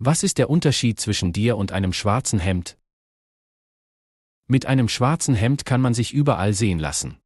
Was ist der Unterschied zwischen dir und einem schwarzen Hemd? Mit einem schwarzen Hemd kann man sich überall sehen lassen.